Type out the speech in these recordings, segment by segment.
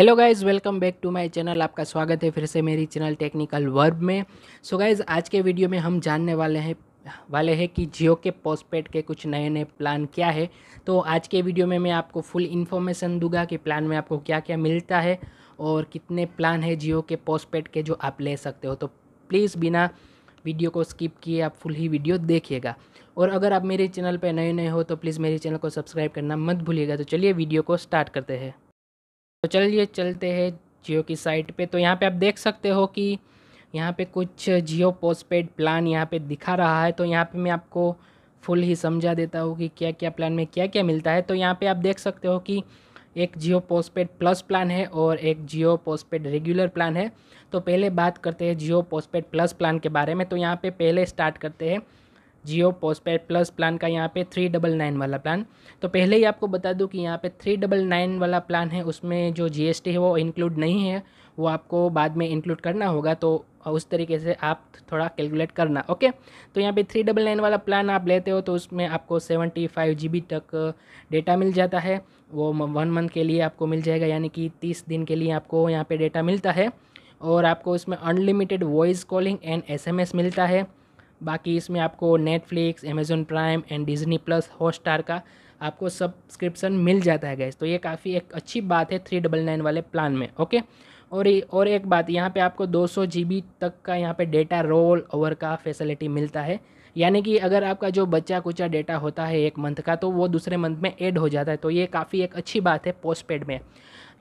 hello guys welcome back to my channel आपका स्वागत है फिर से मेरी चैनल टेक्निकल वर्ब में सो so गाइज़ आज के वीडियो में हम जानने वाले हैं वाले हैं कि जियो के पोस्टपेड के कुछ नए नए प्लान क्या है तो आज के वीडियो में मैं आपको फुल इन्फॉर्मेशन दूंगा कि प्लान में आपको क्या क्या मिलता है और कितने प्लान है जियो के पोस्टपेड के जो आप ले सकते हो तो प्लीज़ बिना वीडियो को स्किप किए आप फुल ही वीडियो देखिएगा और अगर आप मेरे चैनल पर नए नए हो तो प्लीज़ मेरे चैनल को सब्सक्राइब करना मत भूलिएगा तो चलिए वीडियो को स्टार्ट करते हैं तो चलिए चलते हैं जियो की साइट पे तो यहाँ पे आप देख सकते हो कि यहाँ पे कुछ जियो पोस्ट प्लान यहाँ पे दिखा रहा है तो यहाँ पे मैं आपको फुल ही समझा देता हूँ कि क्या क्या प्लान में क्या क्या मिलता है तो यहाँ पे आप देख सकते हो कि एक जियो पोस्ट प्लस प्लान है और एक जियो पोस्ट रेगुलर प्लान है तो पहले बात करते हैं जियो पोस्ट प्लस प्लान के बारे में तो यहाँ पर पहले स्टार्ट करते हैं जियो पोस्टपेड प्लस प्लान का यहाँ पे थ्री डबल नाइन वाला प्लान तो पहले ही आपको बता दूँ कि यहाँ पे थ्री डबल नाइन वाला प्लान है उसमें जो जीएसटी है वो इंक्लूड नहीं है वो आपको बाद में इंक्लूड करना होगा तो उस तरीके से आप थोड़ा कैलकुलेट करना ओके तो यहाँ पे थ्री डबल नाइन वाला प्लान आप लेते हो तो उसमें आपको सेवेंटी फाइव जी बी तक डेटा मिल जाता है वो वन मंथ के लिए आपको मिल जाएगा यानी कि तीस दिन के लिए आपको यहाँ पर डेटा मिलता है और आपको उसमें अनलिमिटेड वॉइस कॉलिंग एंड एस मिलता है बाकी इसमें आपको Netflix Amazon prime and Disney plus Hotstar का आपको सब्सक्रिप्शन मिल जाता है गैस तो ये काफ़ी एक अच्छी बात है थ्री डबल नाइन वाले प्लान में ओके और और एक बात यहाँ पे आपको दो सौ तक का यहाँ पे डेटा रोल ओवर का फैसिलिटी मिलता है यानी कि अगर आपका जो बच्चा कुचा डेटा होता है एक मंथ का तो वो दूसरे मंथ में ऐड हो जाता है तो ये काफ़ी एक अच्छी बात है पोस्ट पेड में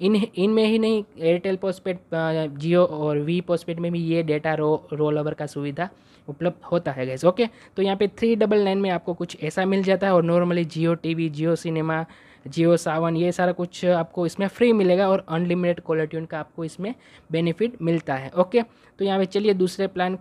इन इनमें ही नहीं एयरटेल पोस्टपेड जियो और वी पोस्टपेड में भी ये डेटा रो रोल ओवर का सुविधा उपलब्ध होता है गैस ओके तो यहाँ पे थ्री डबल नाइन में आपको कुछ ऐसा मिल जाता है और normally Jio TV Jio cinema Jio Saavn ये सारा कुछ आपको इसमें फ्री मिलेगा और अनलिमिटेड कॉलर ट्यून का आपको इसमें बेनिफिट मिलता है ओके तो यहाँ पे चलिए दूसरे प्लान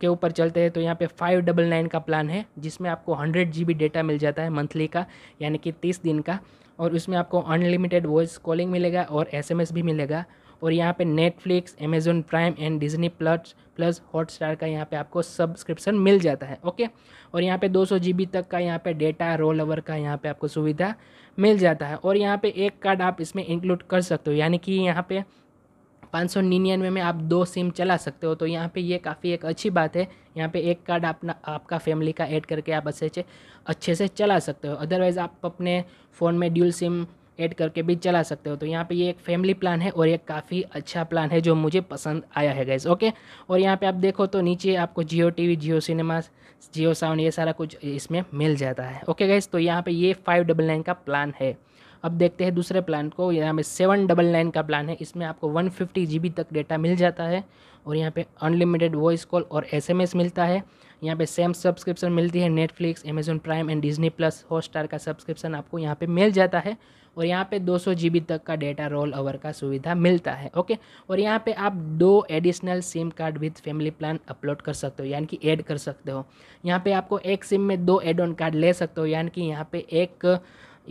के ऊपर चलते हैं तो यहाँ पे फाइव डबल नाइन का प्लान है जिसमें आपको हंड्रेड जी डेटा मिल जाता है मंथली का यानी कि तीस दिन का और उसमें आपको अनलिमिटेड वॉइस कॉलिंग मिलेगा और एस भी मिलेगा और यहाँ पे Netflix Amazon Prime and Disney plus plus Hotstar का यहाँ पे आपको सब्सक्रिप्शन मिल जाता है ओके और यहाँ पे 200 बी तक का यहाँ पे डेटा रोल ओवर का यहाँ पे आपको सुविधा मिल जाता है और यहाँ पे एक कार्ड आप इसमें इंक्लूड कर सकते हो यानी कि यहाँ पे पाँच सौ निन्यानवे में आप दो सिम चला सकते हो तो यहाँ पे ये काफ़ी एक अच्छी बात है यहाँ पे एक कार्ड अपना आपका फैमिली का ऐड करके आप अच्छे से अच्छे से चला सकते हो अदरवाइज़ आप अपने फ़ोन में ड्यूल सिम ऐड करके भी चला सकते हो तो यहाँ पे ये एक फैमिली प्लान है और ये काफ़ी अच्छा प्लान है जो मुझे पसंद आया है गैस ओके और यहाँ पे आप देखो तो नीचे आपको Jio T V Jio cinema Jio sound ये सारा कुछ इसमें मिल जाता है ओके गैस तो यहाँ पे ये फाइव डबल नाइन का प्लान है अब देखते हैं दूसरे प्लान को यहाँ पे सेवन डबल नाइन का प्लान है इसमें आपको वन फिफ्टी जी बी तक डेटा मिल जाता है और यहाँ पे अनलिमिटेड वॉइस कॉल और एस एम एस मिलता है यहाँ पे सेम सब्सक्रिप्शन मिलती है Netflix Amazon Prime and Disney plus Hotstar का सब्सक्रिप्शन आपको यहाँ पे मिल जाता है और यहाँ पे 200 बी तक का डेटा रोल ओवर का सुविधा मिलता है ओके और यहाँ पे आप दो additional SIM card with family plan upload कर सकते हो यानी कि ऐड कर सकते हो यहाँ पे आपको एक सिम में दो एड ऑन कार्ड ले सकते हो यानी कि यहाँ पे एक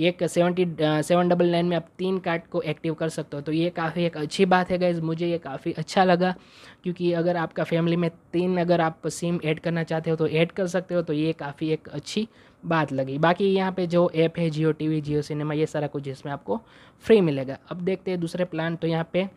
एक सेवेंटी सेवन डबल नाइन में आप तीन कार्ड को एक्टिव कर सकते हो तो ये काफ़ी एक अच्छी बात है गैज़ मुझे ये काफ़ी अच्छा लगा क्योंकि अगर आपका फैमिली में तीन अगर आप सिम ऐड करना चाहते हो तो ऐड कर सकते हो तो ये काफ़ी एक अच्छी बात लगी बाकी यहाँ पे जो ऐप है Jio T V Jio cinema ये सारा कुछ इसमें आपको फ्री मिलेगा अब देखते हैं दूसरे प्लान तो यहाँ पे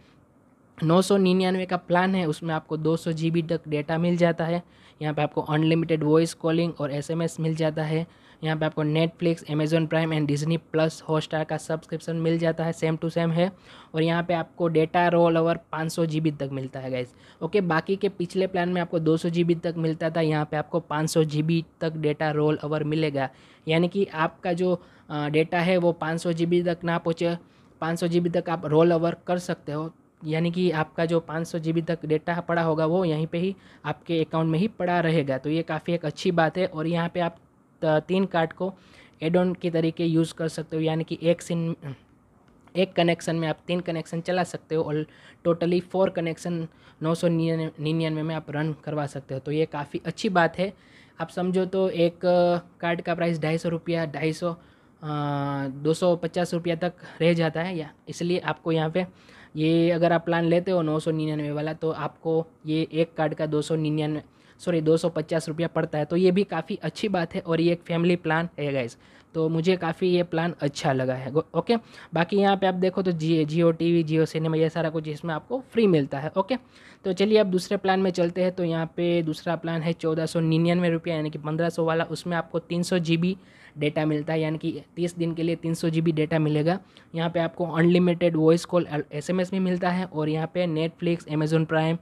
नौ सौ निन्यानवे का प्लान है उसमें आपको दो सौ जी बी तक डेटा मिल जाता है यहाँ पे आपको अनलिमिटेड वॉइस कॉलिंग और एस एम एस मिल जाता है यहाँ पे आपको Netflix Amazon Prime and Disney plus hot का सब्सक्रिप्शन मिल जाता है सेम टू सेम है और यहाँ पे आपको डेटा रोल ओवर पाँच सौ तक मिलता है गाइज ओके बाकी के पिछले प्लान में आपको दो सौ तक मिलता था यहाँ पे आपको पाँच सौ तक डेटा रोल ओवर मिलेगा यानी कि आपका जो डेटा है वो पाँच सौ तक ना पहुँचे पाँच सौ तक आप रोल ओवर कर सकते हो यानी कि आपका जो 500 सौ तक डेटा पड़ा होगा वो यहीं पे ही आपके अकाउंट में ही पड़ा रहेगा तो ये काफ़ी एक अच्छी बात है और यहाँ पे आप तीन कार्ड को एड ऑन के तरीके यूज़ कर सकते हो यानी कि एक सिम एक कनेक्शन में आप तीन कनेक्शन चला सकते हो और टोटली फोर कनेक्शन नौ सौ निन्यानवे में आप रन करवा सकते हो तो ये काफ़ी अच्छी बात है आप समझो तो एक कार्ड का प्राइस ढाई सौ रुपया ढाई सौ दो सौ पचास रुपया तक रह जाता है या इसलिए आपको यहाँ पे ये अगर आप प्लान लेते हो नौ सौ निन्यानवे वाला तो आपको ये एक कार्ड का दो सौ निन्यानवे सॉरी दो सौ पचास रुपया पड़ता है तो ये भी काफ़ी अच्छी बात है और ये एक फैमिली प्लान है गाइज़ तो मुझे काफ़ी ये प्लान अच्छा लगा है ओके बाकी यहाँ पे आप देखो तो जी Jio T V Jio cinema ये सारा कुछ इसमें आपको फ्री मिलता है ओके तो चलिए अब दूसरे प्लान में चलते हैं तो यहाँ पे दूसरा प्लान है चौदह सौ निन्यानवे रुपया यानी कि पंद्रह सौ वाला उसमें आपको तीन सौ जी बी डेटा मिलता है यानी कि तीस दिन के लिए तीन सौ जी बी डेटा मिलेगा यहाँ पर आपको unlimited voice call S M S भी मिलता है और यहाँ पर Netflix Amazon Prime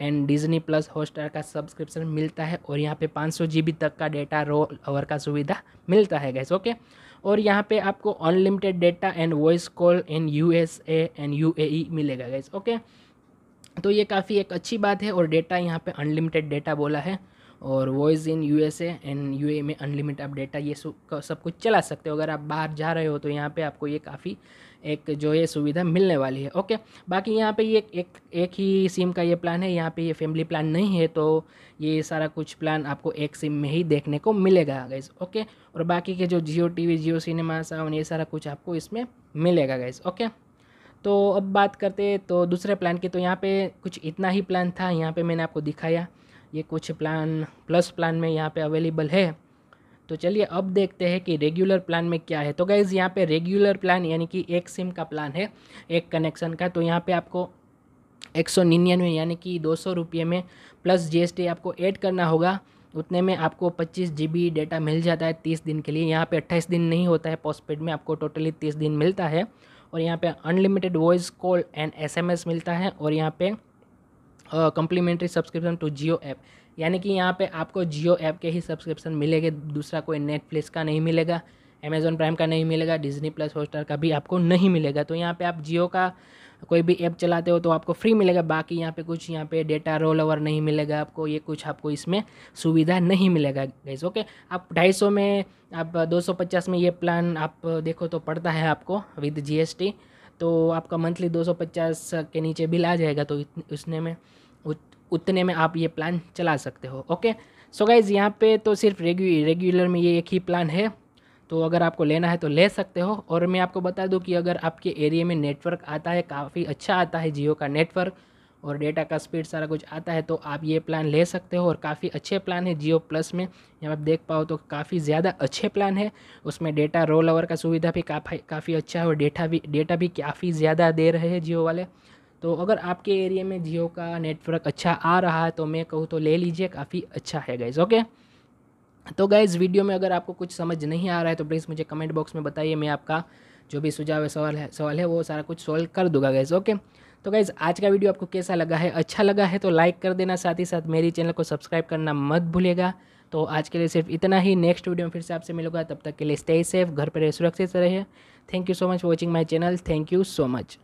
and Disney plus Hotstar का सब्सक्रिप्शन मिलता है और यहाँ पे 500 जीबी तक का डेटा रोल ओवर का सुविधा मिलता है गैस ओके और यहाँ पे आपको unlimited data and voice call in U S and U A E मिलेगा गैस ओके तो ये काफ़ी एक अच्छी बात है और डेटा यहाँ पे अनलिमिटेड डेटा बोला है और voice in U S and U में अनलिमिटेड आप डेटा ये सब कुछ चला सकते हो अगर आप बाहर जा रहे हो तो यहाँ पे आपको ये काफ़ी एक जो है सुविधा मिलने वाली है ओके बाकी यहाँ पे ये एक एक ही सिम का ये प्लान है यहाँ पे ये फैमिली प्लान नहीं है तो ये सारा कुछ प्लान आपको एक सिम में ही देखने को मिलेगा गैस ओके और बाकी के जो Jio T V Jio cinema Saavn ये सारा कुछ आपको इसमें मिलेगा गैस ओके तो अब बात करते तो दूसरे प्लान की तो यहाँ पे कुछ इतना ही प्लान था यहाँ पे मैंने आपको दिखाया ये कुछ प्लान प्लस प्लान में यहाँ पे अवेलेबल है तो चलिए अब देखते हैं कि रेगुलर प्लान में क्या है तो गाइज़ यहाँ पे रेगुलर प्लान यानी कि एक सिम का प्लान है एक कनेक्शन का तो यहाँ पे आपको एक सौ निन्यानवे यानी कि दो सौ रुपये में प्लस जीएसटी आपको ऐड करना होगा उतने में आपको पच्चीस जी डेटा मिल जाता है तीस दिन के लिए यहाँ पे अट्ठाईस दिन नहीं होता है पोस्टपेड में आपको टोटली तीस दिन मिलता है और यहाँ पे unlimited voice call and SMS मिलता है और यहाँ पे complimentary subscription to Jio app यानी कि यहाँ पे आपको जियो ऐप के ही सब्सक्रिप्शन मिलेंगे दूसरा कोई नेटफ्लिक्स का नहीं मिलेगा अमेजोन प्राइम का नहीं मिलेगा डिजनी प्लस हॉटस्टार का भी आपको नहीं मिलेगा तो यहाँ पे आप जियो का कोई भी ऐप चलाते हो तो आपको फ्री मिलेगा बाकी यहाँ पे कुछ यहाँ पे डेटा रोल ओवर नहीं मिलेगा आपको ये कुछ आपको इसमें सुविधा नहीं मिलेगा गैस ओके आप ढाई सौ में आप दो सौ पचास में ये प्लान आप देखो तो पड़ता है आपको विद जी तो आपका मंथली दो के नीचे बिल आ जाएगा तो उसने में उत, उतने में आप ये प्लान चला सकते हो ओके सो गाइज़ यहाँ पे तो सिर्फ रेगु रेगुलर में ये एक ही प्लान है तो अगर आपको लेना है तो ले सकते हो और मैं आपको बता दूं कि अगर आपके एरिया में नेटवर्क आता है काफ़ी अच्छा आता है जियो का नेटवर्क और डेटा का स्पीड सारा कुछ आता है तो आप ये प्लान ले सकते हो और काफ़ी अच्छे प्लान है जियो प्लस में यहाँ आप देख पाओ तो काफ़ी ज़्यादा अच्छे प्लान है उसमें डेटा रोल ओवर का सुविधा भी काफ़ी काफ़ी अच्छा है और डेटा भी डेटा भी काफ़ी ज़्यादा दे रहे हैं जियो वाले तो अगर आपके एरिए में जियो का नेटवर्क अच्छा आ रहा है तो मैं कहूँ तो ले लीजिए काफ़ी अच्छा है गाइज़ ओके तो गाइज़ वीडियो में अगर आपको कुछ समझ नहीं आ रहा है तो प्लीज़ मुझे कमेंट बॉक्स में बताइए मैं आपका जो भी सुझाव है सवाल है सवाल है वो सारा कुछ सॉल्व कर दूंगा गैस ओके तो गाइज़ आज का वीडियो आपको कैसा लगा है अच्छा लगा है तो लाइक कर देना साथ ही साथ मेरी चैनल को सब्सक्राइब करना मत भूलेगा तो आज के लिए सिर्फ इतना ही नेक्स्ट वीडियो में फिर से आपसे मिलूंगा तब तक के लिए स्टे सेफ घर पर रहे सुरक्षित रहे thank you so much watching my channel thank you so much